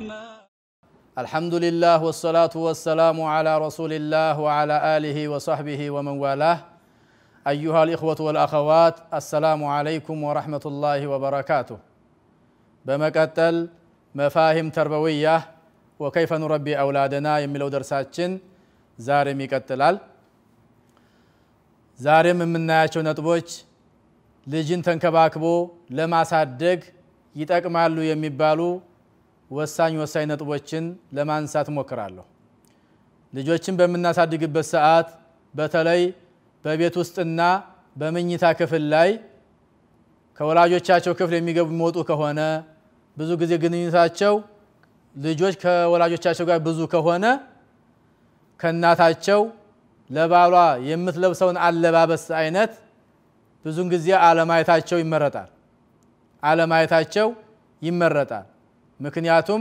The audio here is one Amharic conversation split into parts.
الرحمن الحمد لله والصلاة والسلام على رسول الله وعلى آله وصحبه ومن والاه أيها الإخوة والأخوات السلام عليكم ورحمة الله وبركاته بمكتل مفاهيم تربوية وكيف نربي أولادنا يملو درساتشن زارم يكتلال زاري من ناشو لما سادق يتاك ለማሳደግ يمي بالو ወሳኝ ወሳኝ ነጥቦችን ለማንሳት ሞክራለሁ። ልጆችን በምናሳድግበት ሰዓት በተለይ በቤት ውስጥና በመኝታ ክፍል ላይ ከወላጆቻቸው ክፍል የሚገቡ የሚወጡ ከሆነ ብዙ ጊዜ ግንኙነታቸው ልጆች ከወላጆቻቸው ጋር ብዙ ከሆነ ከእናታቸው ለባሏ የምትለብሰውን አለባበስ አይነት ብዙን ጊዜ አለማየታቸው ይመረጣል። አለማየታቸው ይመረጣል። ምክንያቱም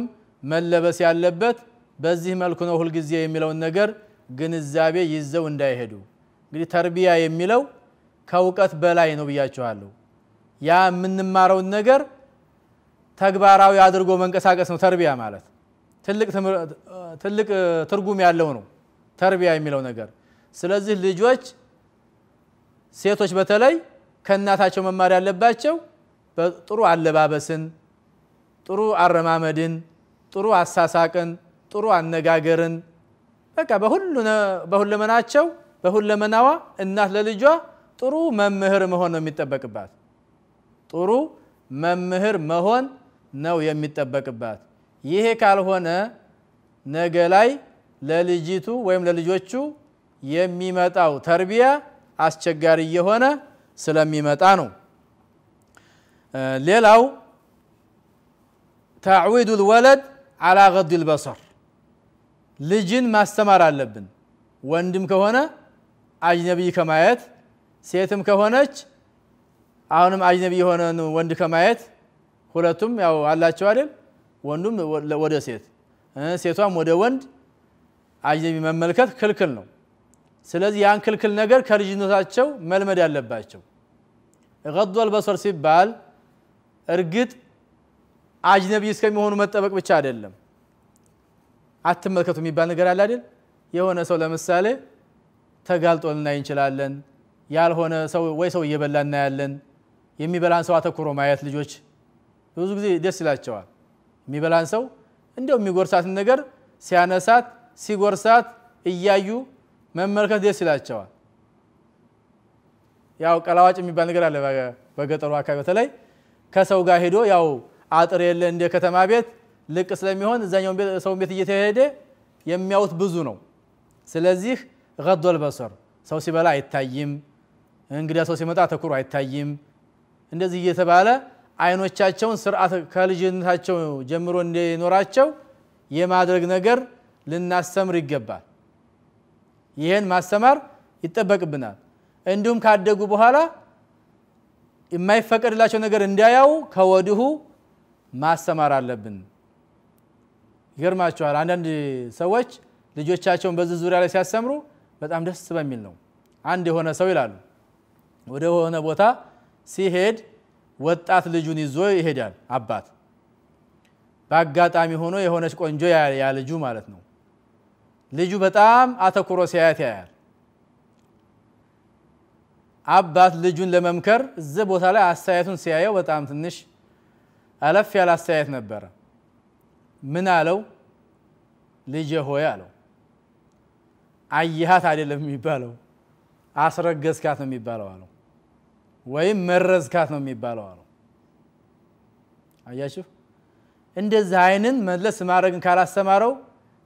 መለበስ ያለበት በዚህ መልኩ ነው ሁልጊዜ የሚለውን ነገር ግንዛቤ ይዘው እንዳይሄዱ እንግዲህ ተርቢያ የሚለው ከእውቀት በላይ ነው ብያችኋለሁ ያ የምንማረውን ነገር ተግባራዊ አድርጎ መንቀሳቀስ ነው ተርቢያ ማለት ትልቅ ትርጉም ያለው ነው ተርቢያ የሚለው ነገር ስለዚህ ልጆች ሴቶች በተለይ ከእናታቸው መማር ያለባቸው በጥሩ አለባበስን ጥሩ አረማመድን፣ ጥሩ አሳሳቅን፣ ጥሩ አነጋገርን በቃ በሁለመናቸው በሁለመናዋ እናት ለልጇ ጥሩ መምህር መሆን ነው የሚጠበቅባት። ጥሩ መምህር መሆን ነው የሚጠበቅባት። ይሄ ካልሆነ ነገ ላይ ለልጅቱ ወይም ለልጆቹ የሚመጣው ተርቢያ አስቸጋሪ እየሆነ ስለሚመጣ ነው። ሌላው ተዕዊዱል ወለድ አላ ገዲል በሰር ልጅን ማስተማር አለብን ወንድም ከሆነ አጅነቢይ ከማየት ሴትም ከሆነች አሁንም አጅነቢ የሆነን ወንድ ከማየት ሁለቱም ያው አላቸው አይደል ወንዱም ወደ ሴት ሴቷም ወደ ወንድ አጅነቢ መመልከት ክልክል ነው ስለዚህ ያን ክልክል ነገር ከልጅነታቸው መልመድ ያለባቸው ገዷል በሶር ሲባል እርግጥ አጅነቢ እስከሚሆኑ መጠበቅ ብቻ አይደለም። አትመልከቱ የሚባል ነገር አለ አይደል? የሆነ ሰው ለምሳሌ ተጋልጦ ልናይ እንችላለን። ያልሆነ ሰው ወይ ሰው እየበላ እናያለን። የሚበላን ሰው አተኩሮ ማየት ልጆች ብዙ ጊዜ ደስ ይላቸዋል። የሚበላን ሰው እንዲው የሚጎርሳትን ነገር ሲያነሳት ሲጎርሳት እያዩ መመልከት ደስ ይላቸዋል። ያው ቀላዋጭ የሚባል ነገር አለ በገጠሩ አካባቢ በተለይ ከሰው ጋር ሄዶ ያው አጥር የለ እንደ ከተማ ቤት ልቅ ስለሚሆን እዛኛውን ሰው ቤት እየተሄደ የሚያዩት ብዙ ነው። ስለዚህ ገዶል በሰር ሰው ሲበላ አይታይም፣ እንግዲያ ሰው ሲመጣ ተኩሮ አይታይም። እንደዚህ እየተባለ አይኖቻቸውን ስርዓት ከልጅነታቸው ጀምሮ እንዲኖራቸው የማድረግ ነገር ልናስተምር ይገባል። ይህን ማስተማር ይጠበቅብናል። እንዲሁም ካደጉ በኋላ የማይፈቀድላቸው ነገር እንዳያው ከወዲሁ ማስተማር አለብን ይገርማቸዋል አንዳንድ ሰዎች ልጆቻቸውን በዚህ ዙሪያ ላይ ሲያስተምሩ በጣም ደስ በሚል ነው አንድ የሆነ ሰው ይላሉ ወደ ሆነ ቦታ ሲሄድ ወጣት ልጁን ይዞ ይሄዳል አባት በአጋጣሚ ሆኖ የሆነች ቆንጆ ያ ልጁ ማለት ነው ልጁ በጣም አተኩሮ ሲያያት ያያል አባት ልጁን ለመምከር እዚህ ቦታ ላይ አስተያየቱን ሲያየው በጣም ትንሽ አለፍ ያለ አስተያየት ነበረ ምን አለው ልጄ ሆይ አለው አየሃት አይደለም የሚባለው አስረገዝካት ነው የሚባለው አለው ወይም መረዝካት ነው የሚባለው አለው አያችሁ እንደዚህ አይንን መለስ ማድረግን ካላስተማረው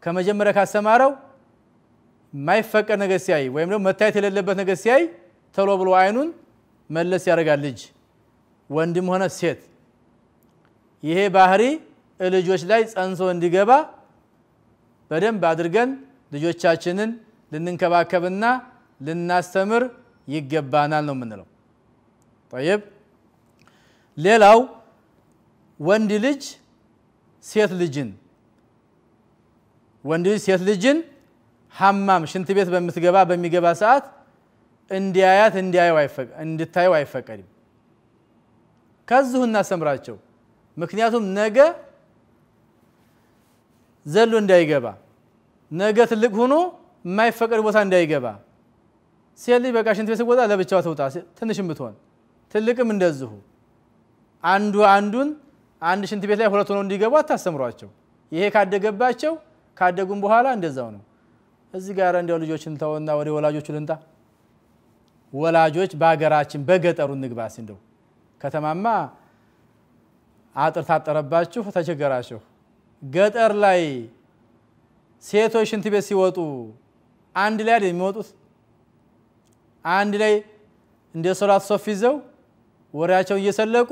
ከመጀመሪያ ካስተማረው የማይፈቀድ ነገር ሲያይ ወይም ደግሞ መታየት የሌለበት ነገር ሲያይ ቶሎ ብሎ አይኑን መለስ ያደርጋል ልጅ ወንድም ሆነ ሴት ይሄ ባህሪ ልጆች ላይ ጸንሶ እንዲገባ በደንብ አድርገን ልጆቻችንን ልንንከባከብና ልናስተምር ይገባናል ነው የምንለው። ጠይብ ሌላው ወንድ ልጅ ሴት ልጅን ወንድ ልጅ ሴት ልጅን ሐማም ሽንት ቤት በምትገባ በሚገባ ሰዓት እንዲያያት እንድታየው አይፈቀድም። ከዚሁ እናስተምራቸው። ምክንያቱም ነገ ዘሎ እንዳይገባ ነገ ትልቅ ሆኖ የማይፈቀድ ቦታ እንዳይገባ ሴት ልጅ በቃ ሽንት ቤት ስትወጣ ለብቻዋ ትውጣ ትንሽም ብትሆን ትልቅም እንደዚሁ አንዱ አንዱን አንድ ሽንት ቤት ላይ ሁለት ሆኖ እንዲገቡ አታስተምሯቸው። ይሄ ካደገባቸው ካደጉም በኋላ እንደዛው ነው። እዚህ ጋር እንደው ልጆችን ተወና ወደ ወላጆቹ ልንጣ። ወላጆች በሀገራችን በገጠሩ ንግባስ እንደው ከተማማ አጥር ታጠረባችሁ፣ ተቸገራችሁ። ገጠር ላይ ሴቶች ሽንት ቤት ሲወጡ አንድ ላይ አይደል የሚወጡት? አንድ ላይ እንደ ሶላት ሶፍ ይዘው ወሬያቸውን እየሰለቁ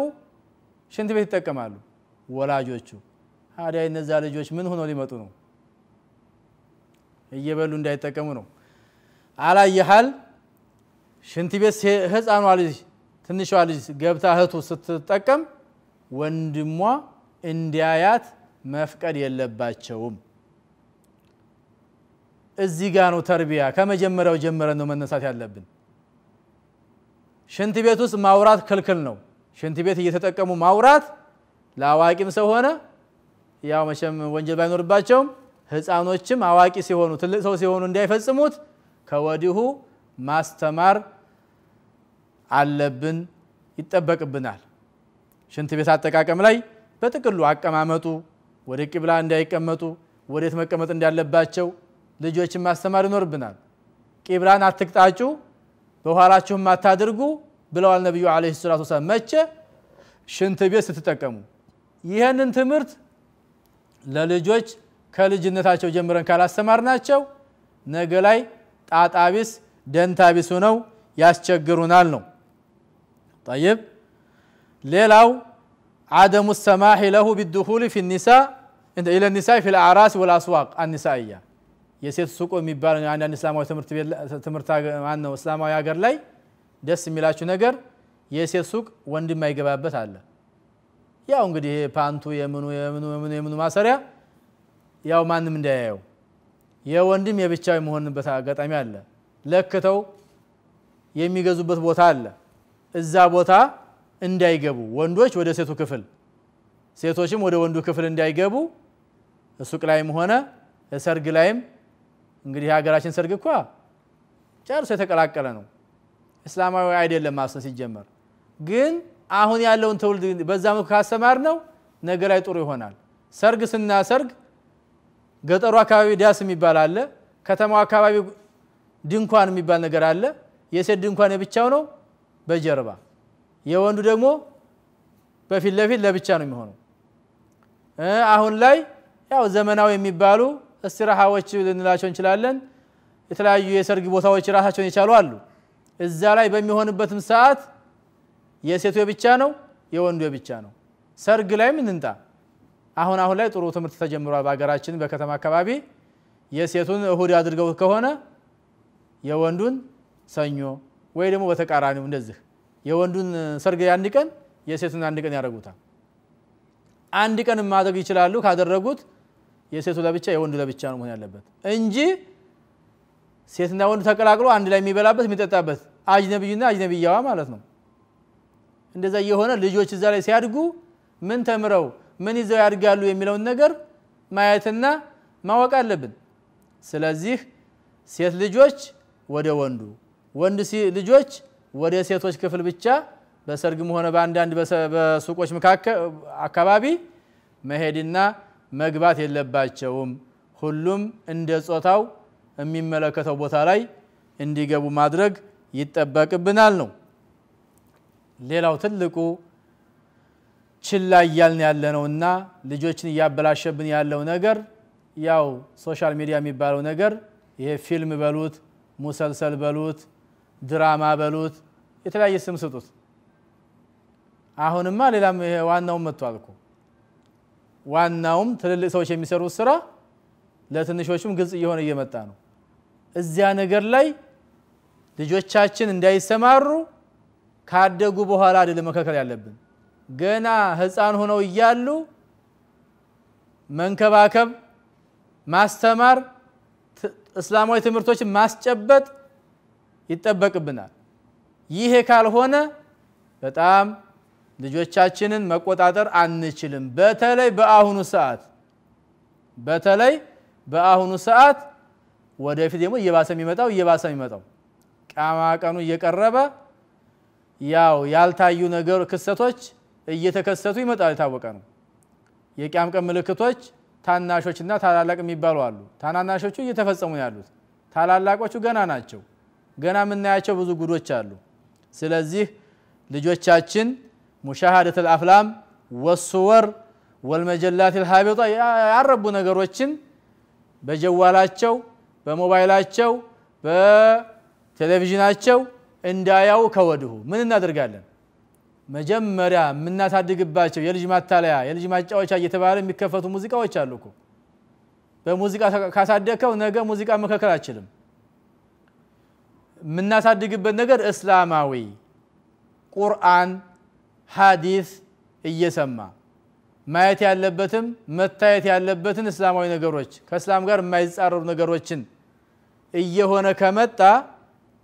ሽንት ቤት ይጠቀማሉ ወላጆቹ። ታዲያ እነዛ ልጆች ምን ሆነው ሊመጡ ነው? እየበሉ እንዳይጠቀሙ ነው። አላየሃል? ሽንት ቤት ህፃኗ ልጅ ትንሿ ልጅ ገብታ እህቱ ስትጠቀም ወንድሟ እንዲያያት መፍቀድ የለባቸውም እዚህ ጋ ነው ተርቢያ ከመጀመሪያው ጀምረን ነው መነሳት ያለብን ሽንት ቤት ውስጥ ማውራት ክልክል ነው ሽንት ቤት እየተጠቀሙ ማውራት ለአዋቂም ሰው ሆነ ያው መቼም ወንጀል ባይኖርባቸውም ህፃኖችም አዋቂ ሲሆኑ ትልቅ ሰው ሲሆኑ እንዳይፈጽሙት ከወዲሁ ማስተማር አለብን ይጠበቅብናል ሽንት ቤት አጠቃቀም ላይ በጥቅሉ አቀማመጡ፣ ወደ ቅብላ እንዳይቀመጡ፣ ወዴት መቀመጥ እንዳለባቸው ልጆችን ማስተማር ይኖርብናል። ቂብላን አትቅጣጩ፣ በኋላችሁም አታድርጉ ብለዋል ነቢዩ ዓለይሂ ሰላቱ ወሰላም። መቼ ሽንት ቤት ስትጠቀሙ። ይህንን ትምህርት ለልጆች ከልጅነታቸው ጀምረን ካላስተማርናቸው ነገ ላይ ጣጣቢስ ደንታቢስ ሆነው ያስቸግሩናል ነው ጠይብ ሌላው አደሙ ሰማሂ ለሁ ቢድሁል ፊ ኒሳ ኢለ ኒሳ ፊ ልአዕራስ ወልአስዋቅ አኒሳእያ የሴት ሱቁ የሚባል አንዳንድ እስላማዊ ትምህርት ማነው እስላማዊ ሀገር ላይ ደስ የሚላችሁ ነገር የሴት ሱቅ ወንድ የማይገባበት አለ። ያው እንግዲህ ፓንቱ የምኑ የምኑ የምኑ የምኑ ማሰሪያ ያው ማንም እንዳያየው የወንድም የብቻው የመሆንበት አጋጣሚ አለ። ለክተው የሚገዙበት ቦታ አለ። እዛ ቦታ እንዳይገቡ ወንዶች ወደ ሴቱ ክፍል ሴቶችም ወደ ወንዱ ክፍል እንዳይገቡ ሱቅ ላይም ሆነ ሰርግ ላይም እንግዲህ የሀገራችን ሰርግ እኳ ጨርሶ የተቀላቀለ ነው። እስላማዊ አይደለም ማሰን ሲጀመር። ግን አሁን ያለውን ትውልድ በዛ መልኩ ካስተማር ነው ነገ ላይ ጥሩ ይሆናል። ሰርግ ስናሰርግ ገጠሩ አካባቢ ዳስ የሚባል አለ። ከተማው አካባቢ ድንኳን የሚባል ነገር አለ። የሴት ድንኳን የብቻው ነው በጀርባ የወንዱ ደግሞ በፊት ለፊት ለብቻ ነው የሚሆነው አሁን ላይ ያው ዘመናዊ የሚባሉ እስራሃዎች ልንላቸው እንችላለን የተለያዩ የሰርግ ቦታዎች ራሳቸውን የቻሉ አሉ እዛ ላይ በሚሆንበትም ሰዓት የሴቱ የብቻ ነው የወንዱ የብቻ ነው ሰርግ ላይም እንንጣ አሁን አሁን ላይ ጥሩ ትምህርት ተጀምሯል በሀገራችን በከተማ አካባቢ የሴቱን እሁድ አድርገው ከሆነ የወንዱን ሰኞ ወይ ደግሞ በተቃራኒው እንደዚህ የወንዱን ሰርግ አንድ ቀን የሴቱን አንድ ቀን ያደርጉታል። አንድ ቀን ማድረግ ይችላሉ። ካደረጉት የሴቱ ለብቻ የወንዱ ለብቻ ነው መሆን ያለበት እንጂ ሴትና ወንድ ተቀላቅሎ አንድ ላይ የሚበላበት የሚጠጣበት አጅነብዩና አጅነብያዋ ማለት ነው። እንደዛ የሆነ ልጆች እዛ ላይ ሲያድጉ ምን ተምረው ምን ይዘው ያድጋሉ የሚለውን ነገር ማየትና ማወቅ አለብን። ስለዚህ ሴት ልጆች ወደ ወንዱ፣ ወንድ ልጆች ወደ ሴቶች ክፍል ብቻ በሰርግም ሆነ በአንዳንድ በሱቆች አካባቢ መሄድና መግባት የለባቸውም። ሁሉም እንደ ጾታው የሚመለከተው ቦታ ላይ እንዲገቡ ማድረግ ይጠበቅብናል ነው። ሌላው ትልቁ ችላ እያልን ያለ እና ልጆችን እያበላሸብን ያለው ነገር ያው ሶሻል ሚዲያ የሚባለው ነገር ይሄ ፊልም በሉት ሙሰልሰል በሉት ድራማ በሉት የተለያየ ስም ስጡት አሁንማ ሌላም ዋናውም መጥቷል እኮ ዋናውም ትልልቅ ሰዎች የሚሰሩት ስራ ለትንሾቹም ግልጽ እየሆነ እየመጣ ነው እዚያ ነገር ላይ ልጆቻችን እንዳይሰማሩ ካደጉ በኋላ አይደለም መከከል ያለብን ገና ህፃን ሆነው እያሉ መንከባከብ ማስተማር እስላማዊ ትምህርቶችን ማስጨበጥ ይጠበቅብናል። ይሄ ካልሆነ በጣም ልጆቻችንን መቆጣጠር አንችልም። በተለይ በአሁኑ ሰዓት በተለይ በአሁኑ ሰዓት ወደፊት ደግሞ እየባሰ የሚመጣው እየባሰ የሚመጣው ቀኑ እየቀረበ ያው ያልታዩ ነገር ክስተቶች እየተከሰቱ ይመጣል። የታወቀ ነው። የቂያም ቀን ምልክቶች ታናሾችና ታላላቅ የሚባሉ አሉ። ታናናሾቹ እየተፈጸሙ ያሉት፣ ታላላቆቹ ገና ናቸው። ገና የምናያቸው ብዙ ጉዶች አሉ ስለዚህ ልጆቻችን ሙሻሃደት አልአፍላም ወሱወር ወልመጀላት ልሀቢጣ ያረቡ ነገሮችን በጀዋላቸው በሞባይላቸው በቴሌቪዥናቸው እንዳያው ከወድሁ ምን እናደርጋለን መጀመሪያ የምናሳድግባቸው የልጅ ማታለያ የልጅ ማጫወቻ እየተባለ የሚከፈቱ ሙዚቃዎች አሉ እኮ በሙዚቃ ካሳደከው ነገ ሙዚቃ መከከል አችልም የምናሳድግበት ነገር እስላማዊ ቁርአን ሀዲስ እየሰማ ማየት ያለበትም መታየት ያለበትን እስላማዊ ነገሮች ከእስላም ጋር የማይጻረሩ ነገሮችን እየሆነ ከመጣ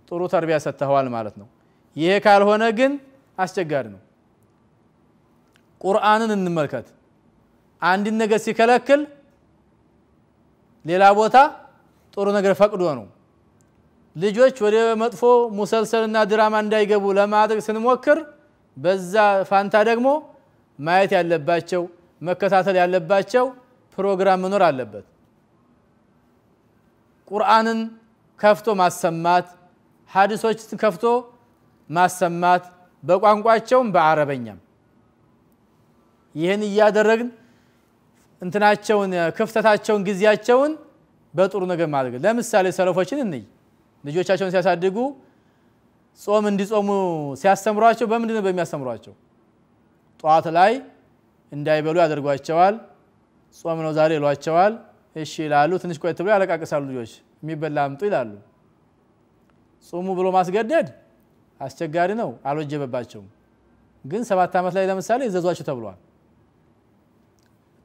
ጥሩ ተርቢያ ሰጥተኸዋል ማለት ነው። ይሄ ካልሆነ ግን አስቸጋሪ ነው። ቁርአንን እንመልከት። አንድን ነገር ሲከለክል ሌላ ቦታ ጥሩ ነገር ፈቅዶ ነው። ልጆች ወደ መጥፎ ሙሰልሰልና ድራማ እንዳይገቡ ለማድረግ ስንሞክር በዛ ፋንታ ደግሞ ማየት ያለባቸው መከታተል ያለባቸው ፕሮግራም መኖር አለበት። ቁርአንን ከፍቶ ማሰማት፣ ሀዲሶችን ከፍቶ ማሰማት በቋንቋቸውም በአረበኛም ይህን እያደረግን እንትናቸውን ክፍተታቸውን ጊዜያቸውን በጥሩ ነገር ማድረግ ለምሳሌ ሰለፎችን እንይ ልጆቻቸውን ሲያሳድጉ ጾም እንዲጾሙ ሲያስተምሯቸው በምንድን ነው በሚያስተምሯቸው? ጠዋት ላይ እንዳይበሉ ያደርጓቸዋል። ጾም ነው ዛሬ ይሏቸዋል። እሺ ይላሉ። ትንሽ ቆየት ብሎ ያለቃቅሳሉ። ልጆች የሚበላ አምጡ ይላሉ። ጾሙ ብሎ ማስገደድ አስቸጋሪ ነው፣ አልወጀበባቸውም። ግን ሰባት ዓመት ላይ ለምሳሌ ይዘዟቸው ተብሏል።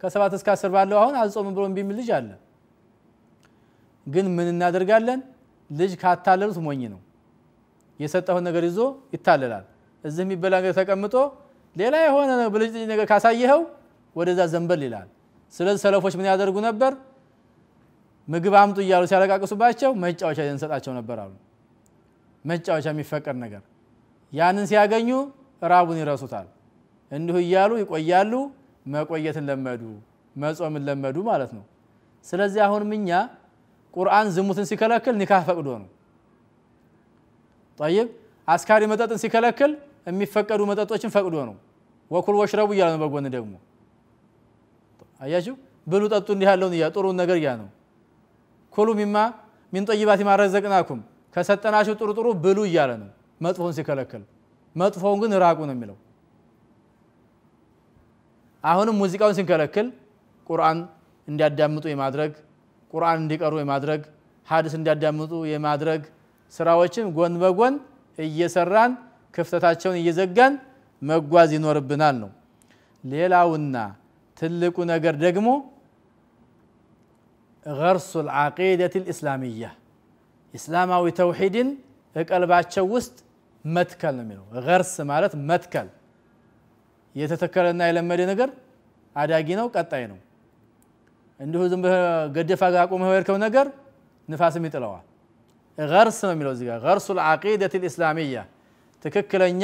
ከሰባት እስከ አስር ባለው አሁን አልጾምም ብሎ እምቢ የሚል ልጅ አለ። ግን ምን እናደርጋለን? ልጅ ካታለሉት ሞኝ ነው። የሰጠውን ነገር ይዞ ይታለላል። እዚህ የሚበላ ነገር ተቀምጦ ሌላ የሆነ ብልጭ ነገር ካሳየኸው ወደዛ ዘንበል ይላል። ስለዚህ ሰለፎች ምን ያደርጉ ነበር? ምግብ አምጡ እያሉ ሲያለቃቅሱባቸው መጫወቻ እንሰጣቸው ነበር አሉ። መጫወቻ የሚፈቀድ ነገር ያንን ሲያገኙ ራቡን ይረሱታል። እንዲሁ እያሉ ይቆያሉ። መቆየትን ለመዱ፣ መጾምን ለመዱ ማለት ነው። ስለዚህ አሁንም እኛ ቁርአን ዝሙትን ሲከለክል ኒካህ ፈቅዶ ነው ጠይብ አስካሪ መጠጥን ሲከለክል የሚፈቀዱ መጠጦችን ፈቅዶ ነው ወኩል ወሽረቡ እያለ ነው በጎን ደግሞ አያችሁ ብሉ ጠጡ እንዲህ ያለውን እያ ጥሩን ነገር እያ ነው ኩሉ ሚማ ሚን ጠይባት ማረዘቅናኩም ከሰጠናችሁ ጥሩ ጥሩ ብሉ እያለ ነው መጥፎን ሲከለክል መጥፎውን ግን ራቁ ነው የሚለው አሁንም ሙዚቃውን ሲከለክል ቁርአን እንዲያዳምጡ የማድረግ ቁርአን እንዲቀሩ የማድረግ ሀዲስ እንዲያዳምጡ የማድረግ ስራዎችን ጎን በጎን እየሰራን ክፍተታቸውን እየዘጋን መጓዝ ይኖርብናል ነው። ሌላውና ትልቁ ነገር ደግሞ ገርሱ ልዓቂደት ልእስላሚያ ኢስላማዊ ተውሂድን እቀልባቸው ውስጥ መትከል ነው የሚለው። ገርስ ማለት መትከል የተተከለና የለመደ ነገር አዳጊ ነው፣ ቀጣይ ነው። እንዲሁ ዝም ገደፋ ጋር ቆመ የሄድከው ነገር ንፋስም ይጥለዋል غرس ነው የሚለው እዚህ ጋር غرس العقيدة الإسلامية ትክክለኛ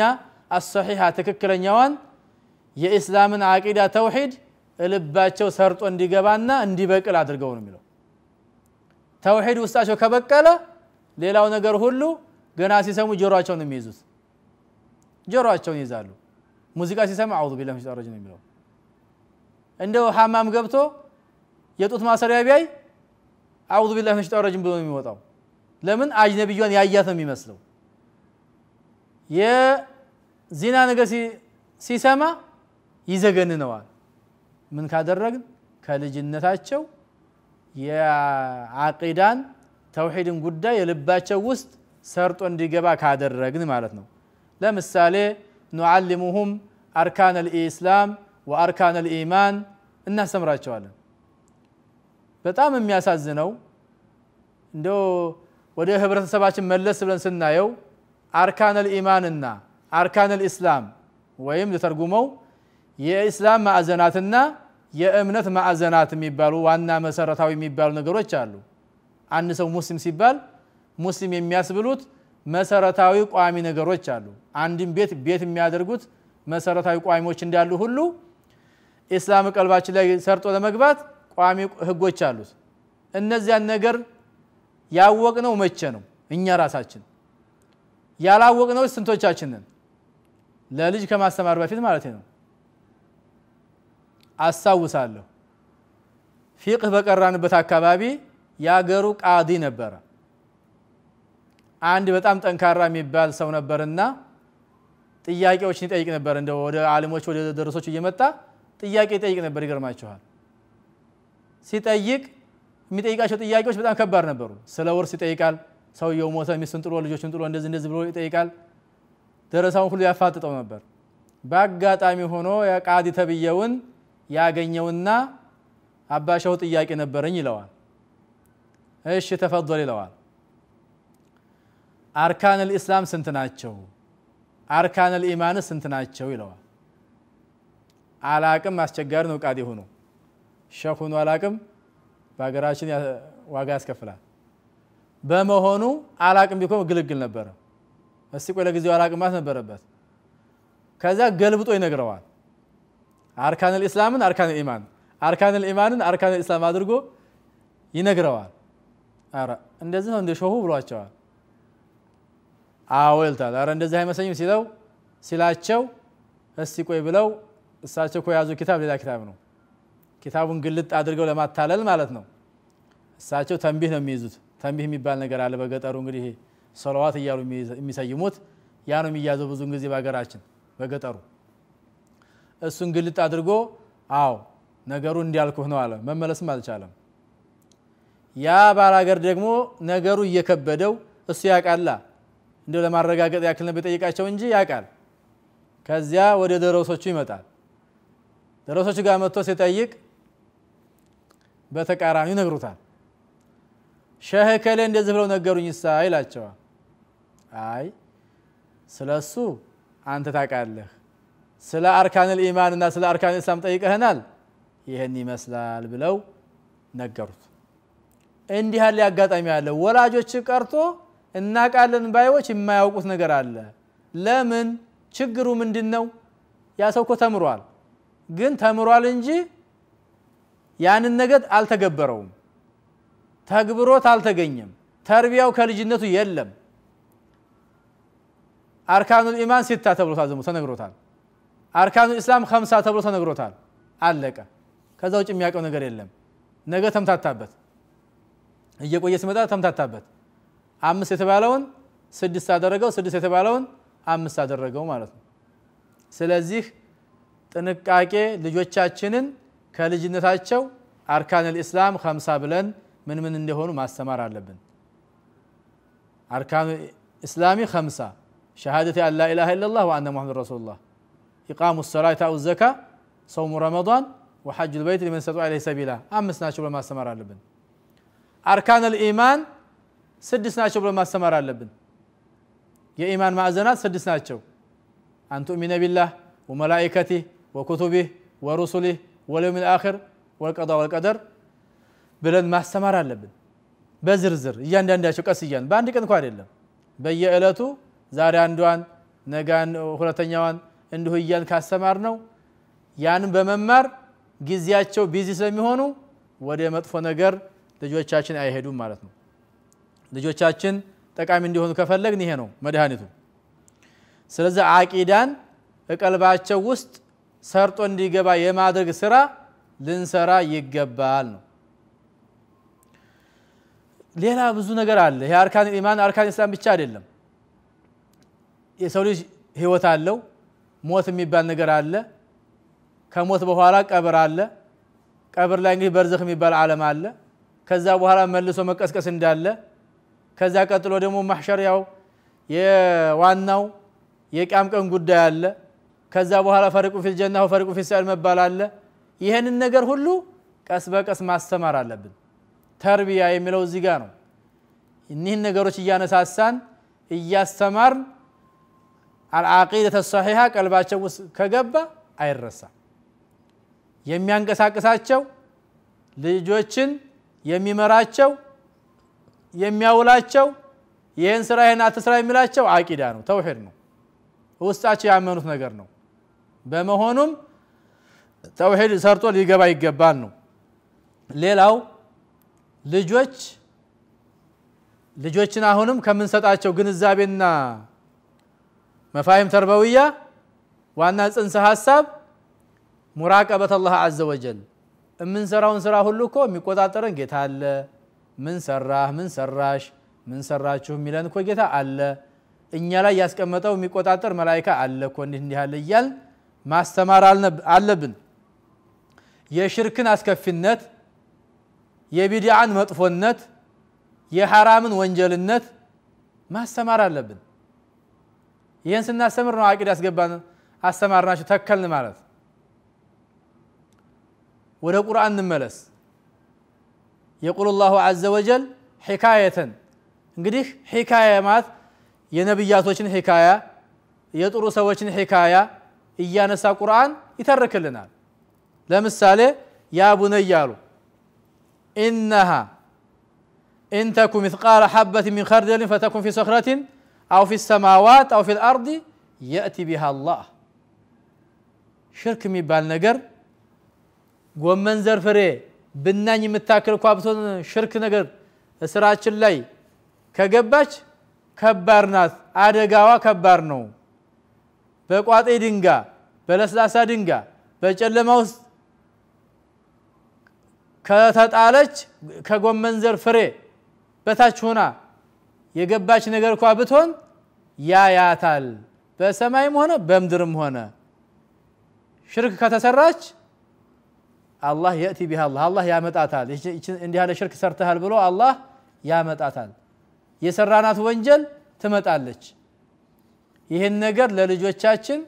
አሰሒሃ ትክክለኛዋን የኢስላምን አቂዳ ተውሂድ ልባቸው ሰርጦ እንዲገባና እንዲበቅል አድርገው ነው የሚለው ተውሂድ ውስጣቸው ከበቀለ ሌላው ነገር ሁሉ ገና ሲሰሙ ጆሮቸውን የሚይዙት ጆሮቸውን ይይዛሉ ሙዚቃ ሲሰማ አዑዙ ቢላሂ ሚነሸይጣኒ ረጂም የሚለው እንደው ሐማም ገብቶ የጡት ማሰሪያ ቢያይ አዑዙ ቢላሂ ሚነ ሸይጣን ረጂም ብሎ ነው የሚወጣው። ለምን አጅነቢዋን ያያት ነው የሚመስለው። የዚና ነገር ሲሰማ ይዘገንነዋል። ምን ካደረግን ከልጅነታቸው የአቂዳን ተውሂድን ጉዳይ የልባቸው ውስጥ ሰርጦ እንዲገባ ካደረግን ማለት ነው። ለምሳሌ ኑዓሊሙሁም አርካን ልኢስላም ወአርካን ልኢማን እናስተምራቸዋለን። በጣም የሚያሳዝነው እንደ ወደ ህብረተሰባችን መለስ ብለን ስናየው አርካነል ኢማንና አርካነል ኢስላም ወይም ልተርጉመው የኢስላም ማዕዘናትና የእምነት ማዕዘናት የሚባሉ ዋና መሰረታዊ የሚባሉ ነገሮች አሉ። አንድ ሰው ሙስሊም ሲባል ሙስሊም የሚያስብሉት መሰረታዊ ቋሚ ነገሮች አሉ። አንድም ቤት ቤት የሚያደርጉት መሰረታዊ ቋሚዎች እንዳሉ ሁሉ ኢስላም ቀልባችን ላይ ሰርጦ ለመግባት ቋሚ ህጎች አሉት። እነዚያን ነገር ያወቅነው መቼ ነው? እኛ ራሳችን። ያላወቅነው ስንቶቻችንን? ለልጅ ከማስተማር በፊት ማለት ነው። አስታውሳለሁ ፊቅህ በቀራንበት አካባቢ የአገሩ ቃዲ ነበረ። አንድ በጣም ጠንካራ የሚባል ሰው ነበርና ጥያቄዎችን ይጠይቅ ነበር። እንደ ወደ አሊሞች ወደ ደረሶች እየመጣ ጥያቄ ይጠይቅ ነበር። ይገርማችኋል። ሲጠይቅ የሚጠይቃቸው ጥያቄዎች በጣም ከባድ ነበሩ። ስለ ውርስ ይጠይቃል። ሰውየው ሞተ፣ ሚስቱን ጥሎ ልጆችን ጥሎ እንደዚህ እንደዚህ ብሎ ይጠይቃል። ደረሳውን ሁሉ ያፋጥጠው ነበር። በአጋጣሚ ሆኖ የቃዲ ተብየውን ያገኘውና አባሻው ጥያቄ ነበረኝ ይለዋል። እሺ ተፈዶል ይለዋል። አርካን ልኢስላም ስንት ናቸው? አርካን ልኢማን ስንት ናቸው? ይለዋል። አላቅም፣ አስቸጋሪ ነው ቃዲ ሆኖ ሸህ ሆኖ አላቅም በሀገራችን ዋጋ ያስከፍላል። በመሆኑ አላቅም ቢኮም ግልግል ነበረ። እስቲ ቆይ ለጊዜው አላቅም ማለት ነበረበት። ከዛ ገልብጦ ይነግረዋል። አርካንል ኢስላምን አርካንል ኢማን አርካንል ኢማንን አርካንል ኢስላም አድርጎ ይነግረዋል። አረ እንደዚህ ነው እንደ ሸሁ ብሏቸዋል። አዎ ይልታል። አረ እንደዚህ አይመስለኝም ሲለው ሲላቸው እስቲ ቆይ ብለው እሳቸው እኮ የያዙ ኪታብ ሌላ ኪታብ ነው ኪታቡን ግልጥ አድርገው ለማታለል ማለት ነው። እሳቸው ተንቢህ ነው የሚይዙት። ተንቢህ የሚባል ነገር አለ በገጠሩ እንግዲህ ሰለዋት እያሉ የሚሰይሙት ያ ነው የሚያዘው ብዙን ጊዜ በሀገራችን በገጠሩ እሱን ግልጥ አድርጎ አዎ ነገሩ እንዲያልኩህ ነው አለ። መመለስም አልቻለም። ያ ባላገር ደግሞ ነገሩ እየከበደው እሱ ያቃላ እንደው ለማረጋገጥ ያክል ነው ቢጠይቃቸው እንጂ ያቃል። ከዚያ ወደ ደረሶቹ ይመጣል። ደረሶቹ ጋር መጥቶ ሲጠይቅ በተቃራኒ ይነግሩታል። ሸህ ከሌ እንደዚህ ብለው ነገሩኝ ሳ ይላቸዋል። አይ ስለ እሱ አንተ ታውቃለህ፣ ስለ አርካንል ኢማን እና ስለ አርካንል ኢስላም ጠይቀህናል፣ ይህን ይመስላል ብለው ነገሩት። እንዲህ ያለ አጋጣሚ አለ። ወላጆች ቀርቶ እናቃለን ባይዎች የማያውቁት ነገር አለ። ለምን? ችግሩ ምንድን ነው? ያ ሰው እኮ ተምሯል፣ ግን ተምሯል እንጂ ያንን ነገር አልተገበረውም፣ ተግብሮት አልተገኘም፣ ተርቢያው ከልጅነቱ የለም። አርካኑል ኢማን ሲታ ተብሎታል፣ ታዘሙ ተነግሮታል። አርካኑል ኢስላም ከምሳ ተብሎ ተነግሮታል። አለቀ። ከዛ ውጭ የሚያውቀው ነገር የለም። ነገ ተምታታበት፣ እየቆየ ሲመጣ ተምታታበት። አምስት የተባለውን ስድስት አደረገው፣ ስድስት የተባለውን አምስት አደረገው ማለት ነው። ስለዚህ ጥንቃቄ ልጆቻችንን كالجنة كالجنتاتشو أركان الإسلام خمسة بلن من من اندهونو ما استمر على لبن أركان الإسلامي خمسة شهادة أن لا إله إلا الله وأن محمد رسول الله إقام الصلاة أو الزكاة صوم رمضان وحج البيت لمن استطاع إليه سبيلا أمس ناشو ما استمر على لبن أركان الإيمان سدس ناشو ما استمر على لبن يا إيمان ما أزنات سدس ناشو أن تؤمن بالله وملائكته وكتبه ورسله ወለውሚል አኸር ወልቀዳ ወልቀደር ብለን ማስተማር አለብን። በዝርዝር እያንዳንዳቸው ቀስ እያን በአንድ ቀን እንኳ አይደለም። በየዕለቱ ዛሬ አንዷን ነጋን ሁለተኛዋን እንዲሁ እያን ካስተማር ነው ያንን በመማር ጊዜያቸው ቢዚ ስለሚሆኑ ወደ መጥፎ ነገር ልጆቻችን አይሄዱም ማለት ነው። ልጆቻችን ጠቃሚ እንዲሆኑ ከፈለግን ይሄ ነው መድኃኒቱ። ስለዚህ አቂዳን እቀልባቸው ውስጥ ሰርጦ እንዲገባ የማድረግ ስራ ልንሰራ ይገባል ነው። ሌላ ብዙ ነገር አለ። ይሄ አርካን ኢማን አርካን ኢስላም ብቻ አይደለም። የሰው ልጅ ህይወት አለው። ሞት የሚባል ነገር አለ። ከሞት በኋላ ቀብር አለ። ቀብር ላይ እንግዲህ በርዘህ የሚባል ዓለም አለ። ከዛ በኋላ መልሶ መቀስቀስ እንዳለ፣ ከዛ ቀጥሎ ደግሞ ማሕሸር ያው የዋናው የቂያም ቀን ጉዳይ አለ። ከዛ በኋላ ፈሪቁ ፊል ጀና ፈሪቁ ፊል ሰዓር መባል አለ። ይህንን ነገር ሁሉ ቀስ በቀስ ማስተማር አለብን። ተርቢያ የሚለው እዚህ ጋር ነው። እኒህን ነገሮች እያነሳሳን እያስተማርን አልአቂደተ ሰሒሃ ቀልባቸው ውስጥ ከገባ አይረሳ የሚያንቀሳቅሳቸው ልጆችን የሚመራቸው የሚያውላቸው ይህን ስራ ይህን አትስራ የሚላቸው አቂዳ ነው፣ ተውሂድ ነው፣ ውስጣቸው ያመኑት ነገር ነው። በመሆኑም ተውሂድ ሰርቶ ሊገባ ይገባል ነው። ሌላው ልጆች ልጆችን አሁንም ከምንሰጣቸው ግንዛቤና መፋሂም ተርበውያ ዋና ጽንሰ ሀሳብ ሙራቀበት አላህ አዘ ወጀል የምንሰራውን ስራ ሁሉ እኮ የሚቆጣጠረን ጌታ አለ። ምን ሰራህ፣ ምን ሰራሽ፣ ምን ሰራችሁ የሚለን እኮ ጌታ አለ። እኛ ላይ ያስቀመጠው የሚቆጣጠር መላይካ አለ እኮ እንዲህ እንዲህ አለ እያልን ማስተማር አለብን የሽርክን አስከፊነት የቢድዓን መጥፎነት የሐራምን ወንጀልነት ማስተማር አለብን ይህን ስናስተምር ነው አቂድ ያስገባን አስተማርናቸው ተከልን ማለት ወደ ቁርአን እንመለስ የቁል ላሁ አዘ ወጀል ሒካየተን እንግዲህ ሒካያ ማለት የነቢያቶችን ሒካያ የጥሩ ሰዎችን ሒካያ قرآن يترك لنا لمسالة يا ቡነ እያሉ إنها إن تك مثقال حبة من خردل فتكن في صخرة أو في السماوات أو في الأرض يأتي بها الله شرك ميبال نجر ومنزر فري بناني متاكل كوابتون شرك نجر سراج اللي كجبش كبارنات أدقاوا كبارنو በቋጤ ድንጋ በለስላሳ ድንጋ በጨለማ ውስጥ ከተጣለች ከጎመን ዘር ፍሬ በታች ሆና የገባች ነገር ኳ ብትሆን ያያታል። በሰማይም ሆነ በምድርም ሆነ ሽርክ ከተሰራች አላህ የእቲ ቢሃ አላህ አላህ ያመጣታል። እንዲህ ያለ ሽርክ ሰርተሃል ብሎ አላህ ያመጣታል። የሰራናት ወንጀል ትመጣለች። ይህን ነገር ለልጆቻችን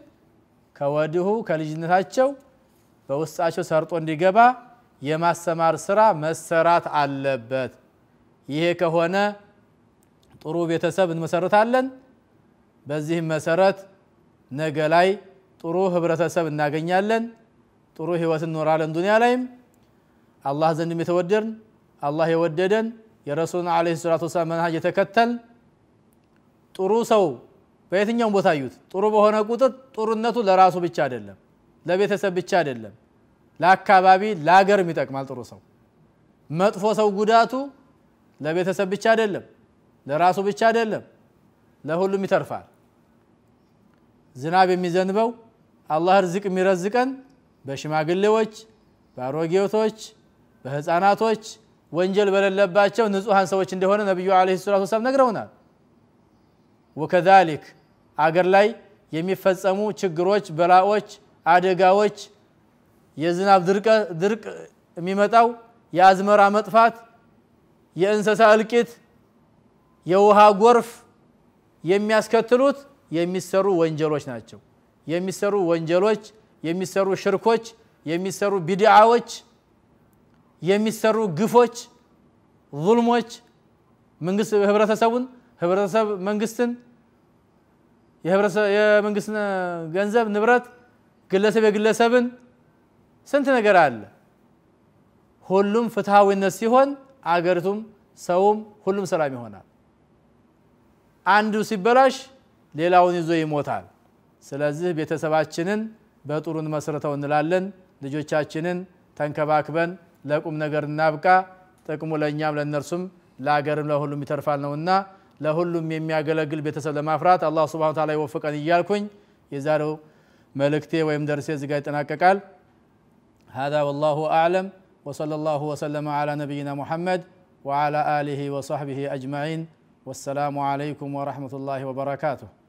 ከወዲሁ ከልጅነታቸው በውስጣቸው ሰርጦ እንዲገባ የማስተማር ስራ መሰራት አለበት። ይሄ ከሆነ ጥሩ ቤተሰብ እንመሰርታለን። በዚህም መሰረት ነገ ላይ ጥሩ ህብረተሰብ እናገኛለን፣ ጥሩ ህይወት እንኖራለን። ዱንያ ላይም አላህ ዘንድም የተወደድን አላህ የወደደን የረሱልን ዓለይሂ ሰላቱ ወሰላም መንሃጅ የተከተል ጥሩ ሰው በየትኛውም ቦታ እዩት። ጥሩ በሆነ ቁጥር ጥሩነቱ ለራሱ ብቻ አይደለም፣ ለቤተሰብ ብቻ አይደለም፣ ለአካባቢ ለሀገርም ይጠቅማል። ጥሩ ሰው መጥፎ ሰው ጉዳቱ ለቤተሰብ ብቻ አይደለም፣ ለራሱ ብቻ አይደለም፣ ለሁሉም ይተርፋል። ዝናብ የሚዘንበው አላህ ርዝቅ የሚረዝቀን በሽማግሌዎች፣ በአሮጌቶች፣ በህፃናቶች ወንጀል በሌለባቸው ንጹሐን ሰዎች እንደሆነ ነቢዩ ዓለይሂ ሰላቱ ወሰላም ነግረውናል። ወከዛሊክ አገር ላይ የሚፈጸሙ ችግሮች፣ በላዎች፣ አደጋዎች፣ የዝናብ ድርቅ የሚመጣው፣ የአዝመራ መጥፋት፣ የእንስሳ እልቂት፣ የውሃ ጎርፍ የሚያስከትሉት የሚሰሩ ወንጀሎች ናቸው። የሚሰሩ ወንጀሎች፣ የሚሰሩ ሽርኮች፣ የሚሰሩ ቢድዓዎች፣ የሚሰሩ ግፎች፣ ዙልሞች መንግስት ህብረተሰቡን ህብረተሰብ መንግስትን የመንግስት ገንዘብ ንብረት ግለሰብ የግለሰብን ስንት ነገር አለ። ሁሉም ፍትሐዊነት ሲሆን አገሪቱም ሰውም ሁሉም ሰላም ይሆናል። አንዱ ሲበላሽ ሌላውን ይዞ ይሞታል። ስለዚህ ቤተሰባችንን በጥሩን መስርተው እንላለን። ልጆቻችንን ተንከባክበን ለቁም ነገር እናብቃ። ጥቅሙ ለእኛም ለእነርሱም ለአገርም ለሁሉም ይተርፋል ነውና ለሁሉም የሚያገለግል ቤተሰብ ለማፍራት الله سبحانه وتعالى يوفقني يالكون يزارو ملكتي ወይም ደርሴ ዝጋ هذا والله أعلم وصلى الله وسلم على نبينا محمد وعلى آله وصحبه أجمعين والسلام عليكم ورحمة الله وبركاته